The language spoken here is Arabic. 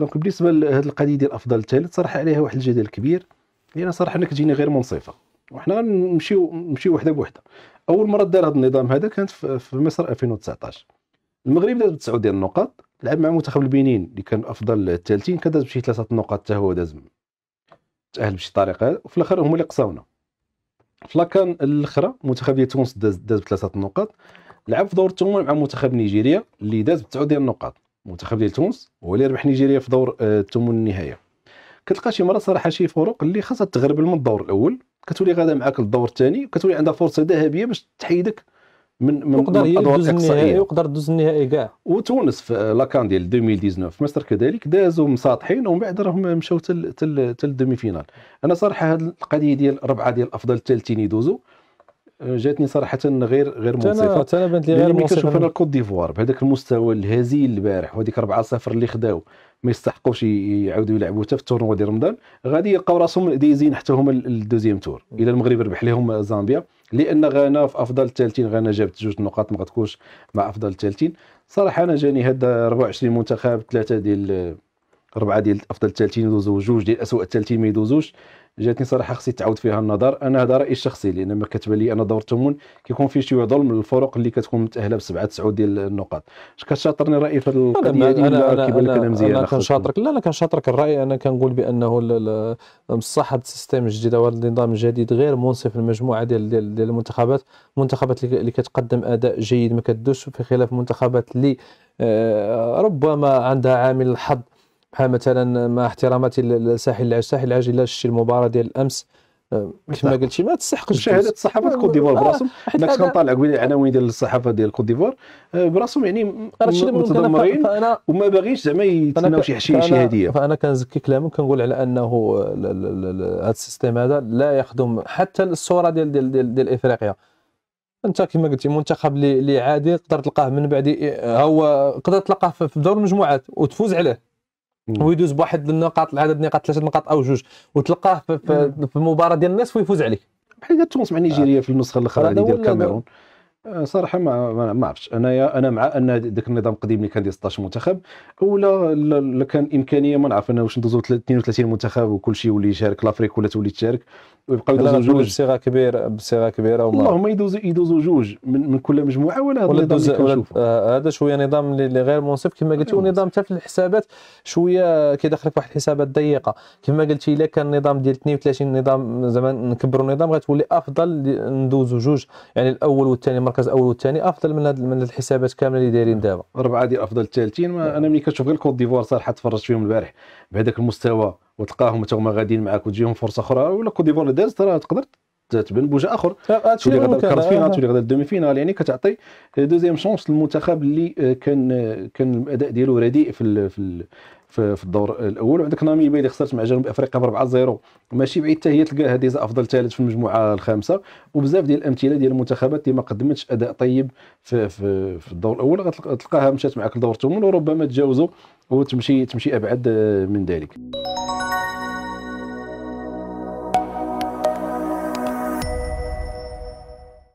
دونك بالنسبه لهاد القضيه ديال افضل ثالث صراحه عليها واحد الجدل كبير لان صراحه انا كتجيني غير منصفه وحنا غنمشيو نمشيو وحده بوحده اول مره دار هذا النظام هذا كانت في مصر 2019 المغرب داز بتسعه ديال النقاط لعب مع منتخب البنين اللي كان افضل الثالثين كان داز بشي ثلاثه نقاط حتى هو داز تاهل بشي طريقه وفي الاخر هما اللي قصاونا في لاكان الاخرى منتخب ديال تونس داز داز بثلاثه نقاط لعب في دور الثمن مع منتخب نيجيريا اللي داز بتسعه ديال النقاط منتخب ديال تونس هو اللي ربح نيجيريا في دور آه، الثمن النهائي كتلقى شي مره صراحه شي فرق اللي خاصها تغرب من الدور الاول كتولي غادا معاك للدور الثاني وكتولي عندها فرصه ذهبيه باش تحيدك من من يقدر دوز النهائي يقدر دوز النهائي كاع وتونس في آه، لاكان ديال 2019 في مصر كذلك دازوا مساطحين ومن بعد راهم مشاو حتى الدومي فينال انا صراحه هذه القضيه ديال ربعه ديال افضل الثالثين يدوزوا جاتني صراحه غير غير منصفه حتى انا بانت لي غير منصفه كنشوف انا الكوت ديفوار بهذاك المستوى الهزيل البارح وهذيك 4-0 اللي خداو ما يستحقوش يعاودوا يلعبوا حتى في التورنوا ديال رمضان غادي يلقاو راسهم دايزين حتى هما الدوزيام تور الا المغرب ربح لهم زامبيا لان غانا في افضل الثالثين غانا جابت جوج نقاط ما غتكونش مع افضل الثالثين صراحه انا جاني هذا 24 منتخب ثلاثه ديال اربعه ديال افضل الثالثين يدوزوا جوج ديال اسوء الثالثين ما يدوزوش جاتني صراحه خصني تعاود فيها النظر انا هذا رايي الشخصي لان ما كتبان لي انا دور الثمن كيكون فيه شي ظلم للفرق اللي كتكون متاهله بسبعه تسعه ديال النقاط اش كتشاطرني رايي في القضيه هذه انا كيبان لك انا مزيان انا كنشاطرك لا لا كنشاطرك الراي انا كنقول بانه بصح هذا السيستيم الجديد او النظام الجديد غير منصف المجموعه ديال ديال, المنتخبات المنتخبات اللي كتقدم اداء جيد ما كدوش في خلاف المنتخبات اللي آه، ربما عندها عامل الحظ بحال مثلا مع احتراماتي للساحل العاج الساحل العاج الا شتي المباراه ديال الامس أه، كما قلتي ما تستحقش شهاده الصحافه كوت ديفوار آه، براسهم حناك كنطالع قبيله العناوين ديال الصحافه ديال كوت ديفوار أه، براسهم يعني متدمرين وما باغيش زعما يتسناو شي شي هديه فانا كنزكي كلامك كنقول على انه هذا السيستيم هذا لا يخدم حتى الصوره ديال ديال ديال, ديال افريقيا انت كما قلتي منتخب اللي عادي تقدر تلقاه من بعد هو تقدر تلقاه في دور المجموعات وتفوز عليه ويدوز بواحد النقاط العدد نقاط ثلاثه نقاط او جوج وتلقاه في, في المباراه ديال النصف ويفوز عليك بحال ديال تونس مع نيجيريا في النسخه الاخرى ديال الكاميرون آه، صراحه ما ما عرفتش انايا انا مع ان ذاك النظام القديم اللي كان ديال 16 منتخب اولا كان امكانيه ما نعرف انا واش ندوزو 32 منتخب وكل شيء يولي يشارك لافريك ولا تولي تشارك ويبقاو يدوزو جوج بصيغه كبيره بصيغه كبيره وما اللهم يدوزو يدوزو جوج من, من كل مجموعه ولا هذا النظام آه، هذا شويه نظام اللي غير منصف كما قلتي أيوة. ونظام حتى في الحسابات شويه كيدخلك واحد الحسابات ضيقه كما قلتي الا كان النظام ديال 32 نظام زعما نكبروا النظام غتولي افضل ندوزو جوج يعني الاول والثاني المركز الاول والثاني افضل من من الحسابات كامله اللي دايرين دابا اربعه ديال افضل الثالثين نعم. انا ملي كنشوف غير الكوت ديفوار صراحه تفرجت فيهم البارح بهذاك المستوى وتلقاهم حتى هما غاديين معاك وتجيهم فرصه اخرى ولا كوت ديفوار اللي راه تقدر تتبن بوجه اخر آه، آه، آه، تولي غدا الكارت فينا تولي غدا الدومي فينال يعني كتعطي دوزيام شونس للمنتخب اللي كان كان الاداء ديالو رديء في في في الدور الاول وعندك ناميبيا اللي خسرت مع جنوب افريقيا ب 4-0 ماشي بعيد حتى هي تلقاها ديزا افضل ثالث في المجموعه الخامسه وبزاف ديال الامثله ديال المنتخبات اللي ما قدمتش اداء طيب في, في, في الدور الاول غتلقاها مشات معك لدور الثمن وربما تجاوزوا وتمشي تمشي ابعد من ذلك